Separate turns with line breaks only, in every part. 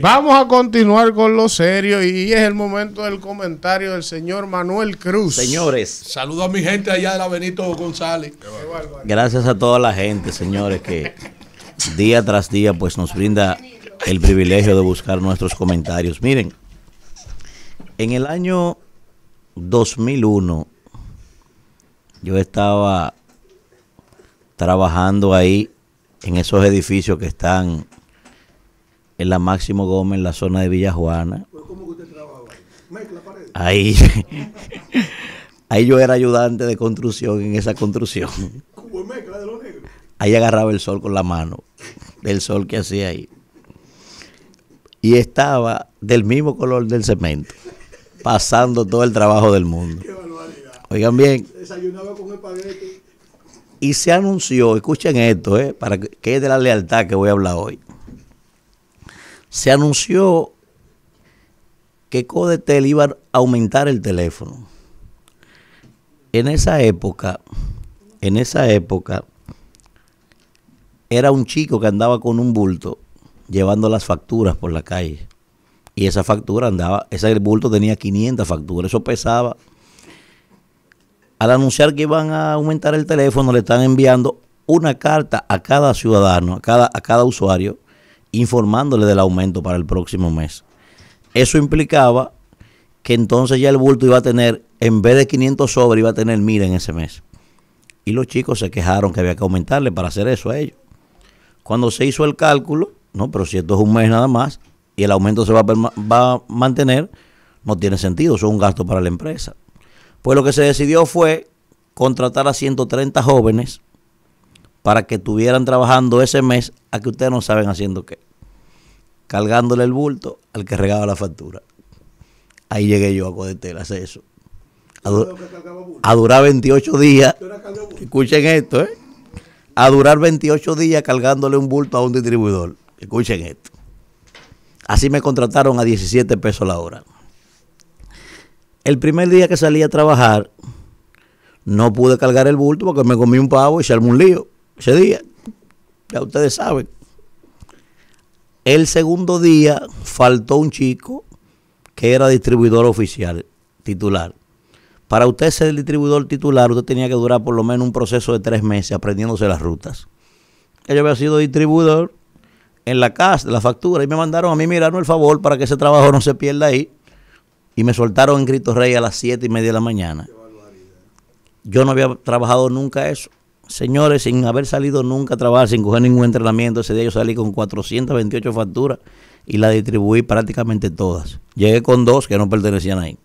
Vamos a continuar con lo serio y es el momento del comentario del señor Manuel Cruz. Señores. Saludo a mi gente allá de la Benito González. Gracias a toda la gente, señores, que día tras día pues nos brinda el privilegio de buscar nuestros comentarios. Miren, en el año 2001 yo estaba trabajando ahí en esos edificios que están en la Máximo Gómez, en la zona de Villa Juana. Pues, ahí, ahí yo era ayudante de construcción en esa construcción. Ahí agarraba el sol con la mano, del sol que hacía ahí. Y estaba del mismo color del cemento, pasando todo el trabajo del mundo. Oigan bien. Y se anunció, escuchen esto, eh, para que, que es de la lealtad que voy a hablar hoy se anunció que Codetel iba a aumentar el teléfono. En esa época, en esa época, era un chico que andaba con un bulto llevando las facturas por la calle. Y esa factura andaba, ese bulto tenía 500 facturas, eso pesaba. Al anunciar que iban a aumentar el teléfono, le están enviando una carta a cada ciudadano, a cada, a cada usuario, informándole del aumento para el próximo mes. Eso implicaba que entonces ya el bulto iba a tener, en vez de 500 sobres, iba a tener 1000 en ese mes. Y los chicos se quejaron que había que aumentarle para hacer eso a ellos. Cuando se hizo el cálculo, no, pero si esto es un mes nada más y el aumento se va a, va a mantener, no tiene sentido, eso es un gasto para la empresa. Pues lo que se decidió fue contratar a 130 jóvenes para que estuvieran trabajando ese mes a que ustedes no saben haciendo qué cargándole el bulto al que regaba la factura. Ahí llegué yo a a hacer eso. A, durar 28 días. Escuchen esto, ¿eh? A durar 28 días cargándole un bulto a un distribuidor. Escuchen esto. Así me contrataron a 17 pesos la hora. El primer día que salí a trabajar, no pude cargar el bulto porque me comí un pavo y se armó un lío ese día. Ya ustedes saben. El segundo día faltó un chico que era distribuidor oficial, titular. Para usted ser el distribuidor titular, usted tenía que durar por lo menos un proceso de tres meses aprendiéndose las rutas. Yo había sido distribuidor en la casa, la factura, y me mandaron a mí mirarme el favor para que ese trabajo no se pierda ahí. Y me soltaron en Cristo Rey a las siete y media de la mañana. Yo no había trabajado nunca eso. Señores, sin haber salido nunca a trabajar, sin coger ningún entrenamiento, ese día yo salí con 428 facturas y las distribuí prácticamente todas. Llegué con dos que no pertenecían ahí.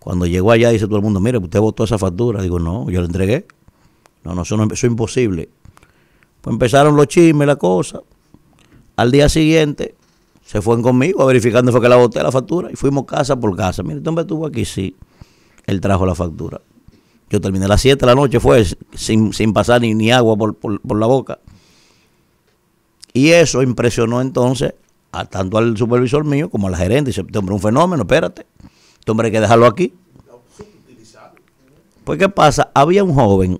Cuando llegó allá dice todo el mundo, mire, usted votó esa factura. Digo, no, yo la entregué. No, no, eso no empezó imposible. Pues empezaron los chismes, la cosa. Al día siguiente se fueron conmigo a verificando fue que la boté la factura y fuimos casa por casa. Mire, este hombre estuvo aquí? Sí, él trajo la factura. Yo terminé a las 7 de la noche, fue sin, pasar ni, agua por, la boca. Y eso impresionó entonces a tanto al supervisor mío como a la gerente. Dice, este hombre, un fenómeno, espérate. Este hombre hay que dejarlo aquí. Pues, ¿qué pasa? Había un joven,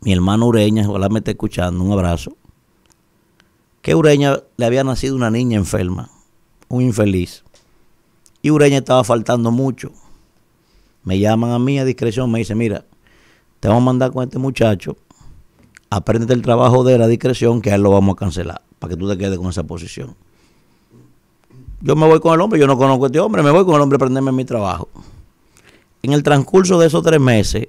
mi hermano Ureña, ojalá me esté escuchando, un abrazo, que Ureña le había nacido una niña enferma, un infeliz. Y Ureña estaba faltando mucho. Me llaman a mí a discreción, me dicen, mira, te vamos a mandar con este muchacho, aprende el trabajo de la discreción, que a él lo vamos a cancelar, para que tú te quedes con esa posición. Yo me voy con el hombre, yo no conozco a este hombre, me voy con el hombre a aprenderme mi trabajo. En el transcurso de esos tres meses,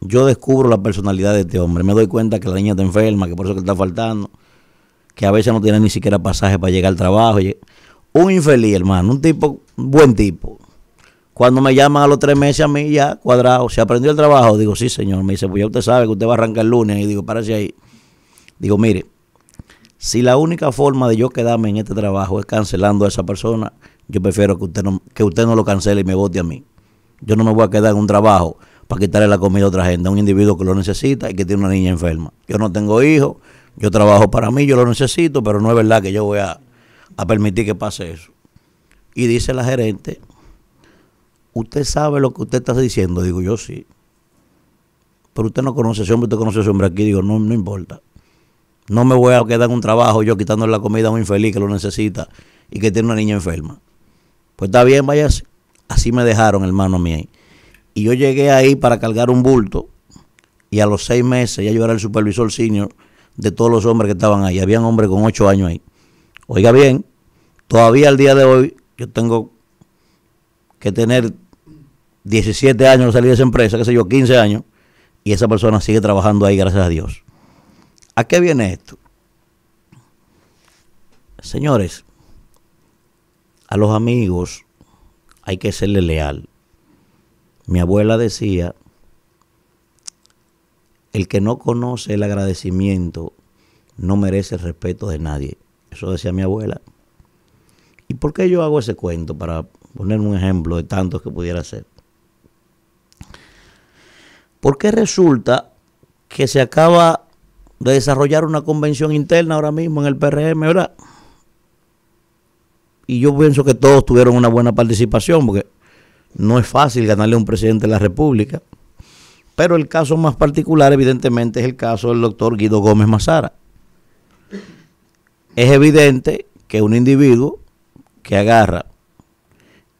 yo descubro la personalidad de este hombre. Me doy cuenta que la niña está enferma, que por eso que está faltando, que a veces no tiene ni siquiera pasaje para llegar al trabajo. Un infeliz, hermano, un tipo, un buen tipo. Cuando me llaman a los tres meses a mí ya cuadrado, ¿se aprendió el trabajo? Digo, sí, señor. Me dice, pues ya usted sabe que usted va a arrancar el lunes. Y digo, párese ahí. Digo, mire, si la única forma de yo quedarme en este trabajo es cancelando a esa persona, yo prefiero que usted no, que usted no lo cancele y me vote a mí. Yo no me voy a quedar en un trabajo para quitarle la comida a otra gente, a un individuo que lo necesita y que tiene una niña enferma. Yo no tengo hijos, yo trabajo para mí, yo lo necesito, pero no es verdad que yo voy a, a permitir que pase eso. Y dice la gerente ¿usted sabe lo que usted está diciendo? Digo, yo sí. Pero usted no conoce a ese hombre, usted conoce a ese hombre aquí. Digo, no, no importa. No me voy a quedar en un trabajo yo quitándole la comida a un infeliz que lo necesita y que tiene una niña enferma. Pues está bien, váyase. Así me dejaron, hermano mío. Y yo llegué ahí para cargar un bulto y a los seis meses ya yo era el supervisor senior de todos los hombres que estaban ahí. Habían hombres con ocho años ahí. Oiga bien, todavía al día de hoy yo tengo que tener 17 años no salí de esa empresa, qué sé yo, 15 años, y esa persona sigue trabajando ahí, gracias a Dios. ¿A qué viene esto? Señores, a los amigos hay que serle leal. Mi abuela decía, el que no conoce el agradecimiento no merece el respeto de nadie. Eso decía mi abuela. ¿Y por qué yo hago ese cuento? Para poner un ejemplo de tantos que pudiera ser. Porque resulta que se acaba de desarrollar una convención interna ahora mismo en el PRM, ¿verdad? Y yo pienso que todos tuvieron una buena participación, porque no es fácil ganarle a un presidente de la República. Pero el caso más particular, evidentemente, es el caso del doctor Guido Gómez Mazara. Es evidente que un individuo que agarra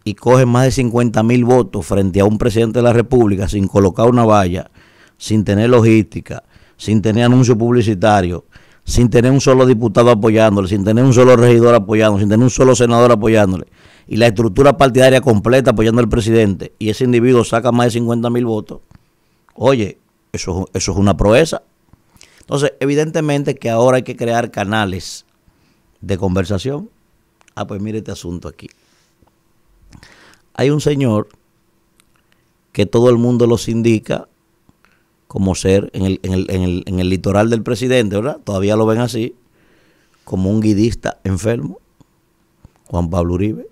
y coge más de 50 mil votos frente a un presidente de la República sin colocar una valla, sin tener logística, sin tener anuncio publicitario, sin tener un solo diputado apoyándole, sin tener un solo regidor apoyándole, sin tener un solo senador apoyándole, y la estructura partidaria completa apoyando al presidente, y ese individuo saca más de 50 mil votos, oye, eso, eso es una proeza. Entonces, evidentemente que ahora hay que crear canales de conversación. Ah, pues mire este asunto aquí. Hay un señor que todo el mundo los indica como ser en el, litoral del presidente, ¿verdad? Todavía lo ven así, como un guidista enfermo, Juan Pablo Uribe.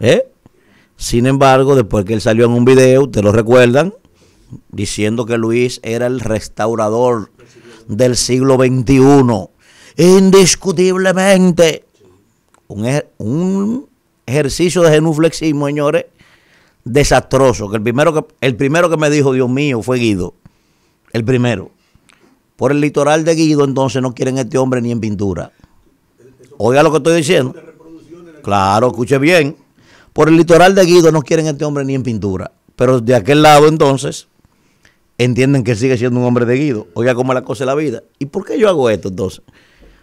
¿Eh? Sin embargo, después que él salió en un video, te lo recuerdan, diciendo que Luis era el restaurador del siglo XXI, indiscutiblemente. Un, er, un ejercicio de genuflexismo, señores, desastroso. Que el, primero que el primero que me dijo, Dios mío, fue Guido. El primero. Por el litoral de Guido, entonces no quieren este hombre ni en pintura. Oiga lo que estoy diciendo. Claro, escuche bien. Por el litoral de Guido no quieren este hombre ni en pintura. Pero de aquel lado, entonces, entienden que sigue siendo un hombre de Guido. Oiga cómo es la cosa de la vida. ¿Y por qué yo hago esto entonces?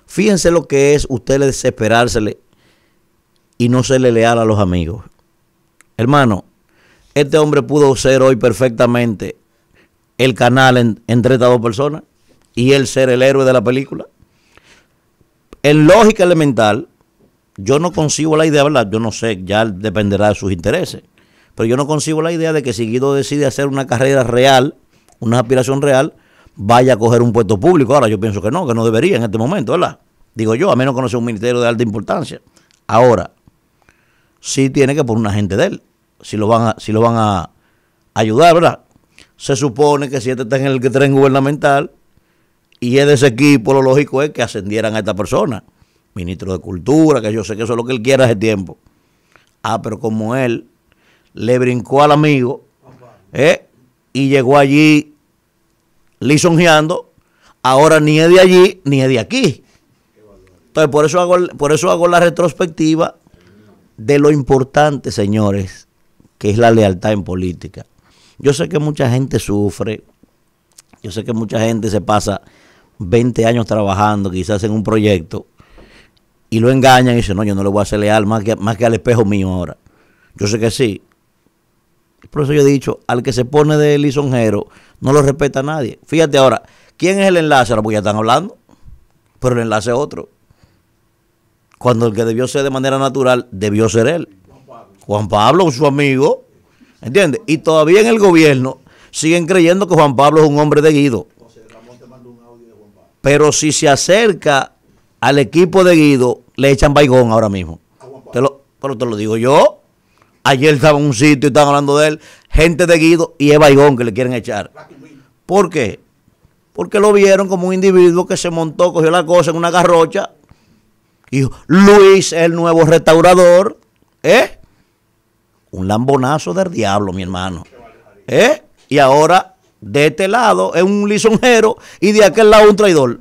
Fíjense lo que es ustedes desesperársele y no serle leal a los amigos. Hermano, este hombre pudo ser hoy perfectamente el canal entre estas dos personas y él ser el héroe de la película. En lógica elemental, yo no consigo la idea, ¿verdad? Yo no sé, ya dependerá de sus intereses. Pero yo no consigo la idea de que si Guido decide hacer una carrera real, una aspiración real, vaya a coger un puesto público. Ahora yo pienso que no, que no debería en este momento, ¿verdad? Digo yo, a menos que no sea un ministerio de alta importancia. Ahora, si tiene que poner una gente de él, si lo van a, lo van a ayudar, ¿verdad? Se supone que si este está en el tren gubernamental y es de ese equipo, lo lógico es que ascendieran a esta persona, ministro de Cultura, que yo sé que eso es lo que él quiere hace tiempo. Ah, pero como él le brincó al amigo eh, y llegó allí lisonjeando, ahora ni es de allí ni es de aquí. Entonces, por eso hago, por eso hago la retrospectiva de lo importante, señores, que es la lealtad en política. Yo sé que mucha gente sufre, yo sé que mucha gente se pasa 20 años trabajando quizás en un proyecto y lo engañan y dicen, no, yo no le voy a ser leal más que, más que al espejo mío ahora. Yo sé que sí. Por eso yo he dicho, al que se pone de lisonjero, no lo respeta nadie. Fíjate ahora, ¿quién es el enlace? Ahora, porque ya están hablando, pero el enlace es otro cuando el que debió ser de manera natural debió ser él. Juan Pablo, su amigo, ¿entiendes? Y todavía en el gobierno siguen creyendo que Juan Pablo es un hombre de Guido. Pero si se acerca al equipo de Guido, le echan baigón ahora mismo. pero te lo digo yo. Ayer estaba en un sitio y estaban hablando de él, gente de Guido y es baigón que le quieren echar. ¿Por qué? Porque lo vieron como un individuo que se montó, cogió la cosa en una garrocha y Luis, el nuevo restaurador, ¿eh? Un lambonazo del diablo, mi hermano. ¿Eh? Y ahora, de este lado, es un lisonjero y de aquel lado un traidor.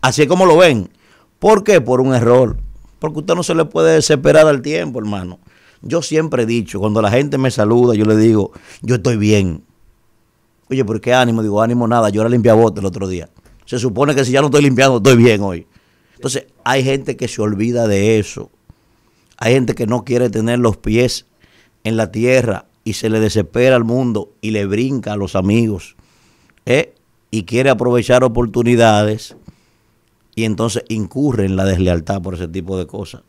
Así es como lo ven. ¿Por qué? Por un error. Porque usted no se le puede desesperar al tiempo, hermano. Yo siempre he dicho, cuando la gente me saluda, yo le digo, yo estoy bien. Oye, ¿por qué ánimo? Digo, ánimo nada, yo era limpiabote el otro día. Se supone que si ya no estoy limpiando, estoy bien hoy. Entonces, hay gente que se olvida de eso. Hay gente que no quiere tener los pies en la tierra y se le desespera al mundo y le brinca a los amigos. ¿eh? Y quiere aprovechar oportunidades y entonces incurre en la deslealtad por ese tipo de cosas.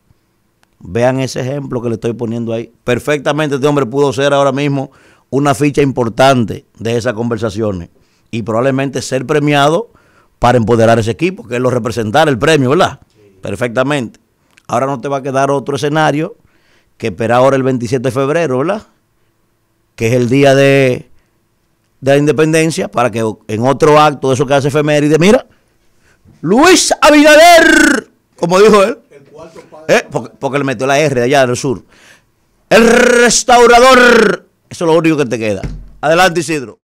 Vean ese ejemplo que le estoy poniendo ahí. Perfectamente este hombre pudo ser ahora mismo una ficha importante de esas conversaciones y probablemente ser premiado para empoderar ese equipo, que es lo representar el premio, ¿verdad? perfectamente. Ahora no te va a quedar otro escenario que esperar ahora el 27 de febrero, ¿verdad? Que es el día de, de la independencia, para que en otro acto de eso que hace efeméride, mira, Luis Abinader, como dijo él, ¿eh? porque, le metió la R allá del sur, el restaurador, eso es lo único que te queda. Adelante, Isidro.